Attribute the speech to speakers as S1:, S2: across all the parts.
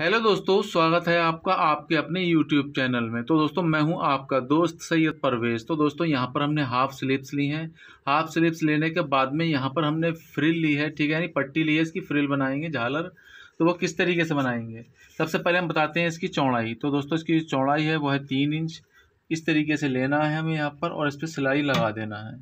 S1: hello दोस्तों स्वागत है आपका आपके अपने यूट्यूब चैनल में तो दोस्तों मैं हूं आपका दोस्त सैयद परवेज़ तो दोस्तों यहां पर हमने हाफ़ स्लिप्स ली हैं हाफ़ स्लिप्स लेने के बाद में यहां पर हमने फ्रिल ली है ठीक है यानी पट्टी ली है इसकी फ्रिल बनाएंगे झालर तो वो किस तरीके से बनाएंगे सबसे पहले हम बताते हैं इसकी चौड़ाई तो दोस्तों इसकी चौड़ाई है वो है तीन इंच इस तरीके से लेना है हमें यहाँ पर और इस पर सिलाई लगा देना है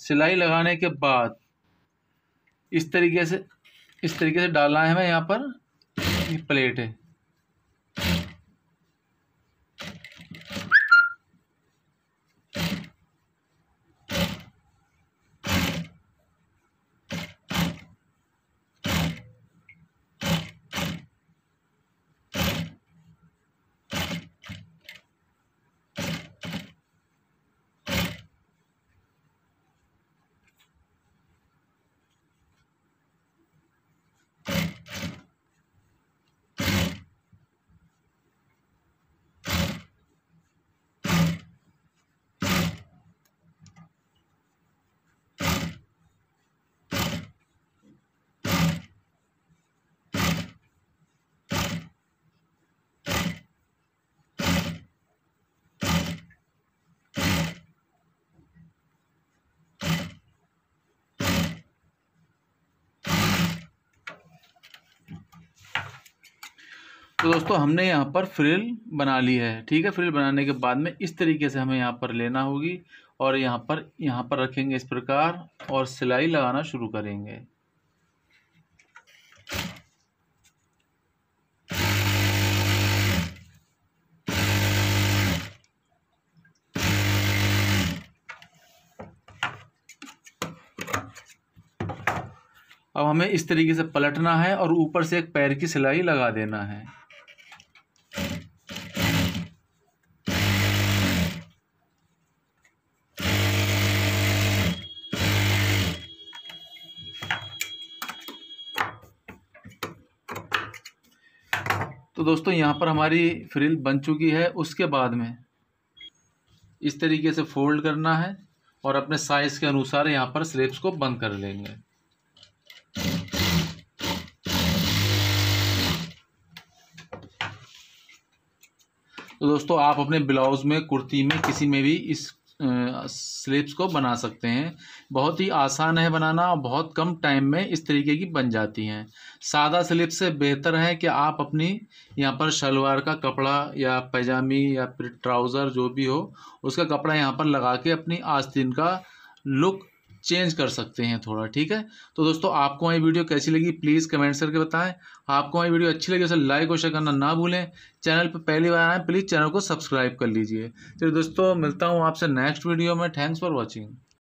S1: सिलाई लगाने के बाद इस तरीके से इस तरीके से डालना है हमें यहाँ पर ये प्लेट है तो दोस्तों हमने यहाँ पर फ्रिल बना ली है ठीक है फ्रिल बनाने के बाद में इस तरीके से हमें यहाँ पर लेना होगी और यहाँ पर यहाँ पर रखेंगे इस प्रकार और सिलाई लगाना शुरू करेंगे अब हमें इस तरीके से पलटना है और ऊपर से एक पैर की सिलाई लगा देना है तो दोस्तों यहाँ पर हमारी फ्रिल बन चुकी है उसके बाद में इस तरीके से फोल्ड करना है और अपने साइज़ के अनुसार यहाँ पर स्लेब्स को बंद कर लेंगे तो दोस्तों आप अपने ब्लाउज़ में कुर्ती में किसी में भी इस स्लिप्स को बना सकते हैं बहुत ही आसान है बनाना और बहुत कम टाइम में इस तरीके की बन जाती हैं सादा स्लिप से बेहतर है कि आप अपनी यहाँ पर शलवार का कपड़ा या पैजामी या फिर ट्राउज़र जो भी हो उसका कपड़ा यहाँ पर लगा के अपनी आस्तीन का लुक चेंज कर सकते हैं थोड़ा ठीक है तो दोस्तों आपको हमारी वीडियो कैसी लगी प्लीज़ कमेंट्स करके बताएं आपको हमारी वीडियो अच्छी लगी उसे लाइक तो और शेयर करना ना भूलें चैनल पर पहली बार आएँ प्लीज़ चैनल को सब्सक्राइब कर लीजिए चलिए दोस्तों मिलता हूँ आपसे नेक्स्ट वीडियो में थैंक्स फॉर वॉचिंग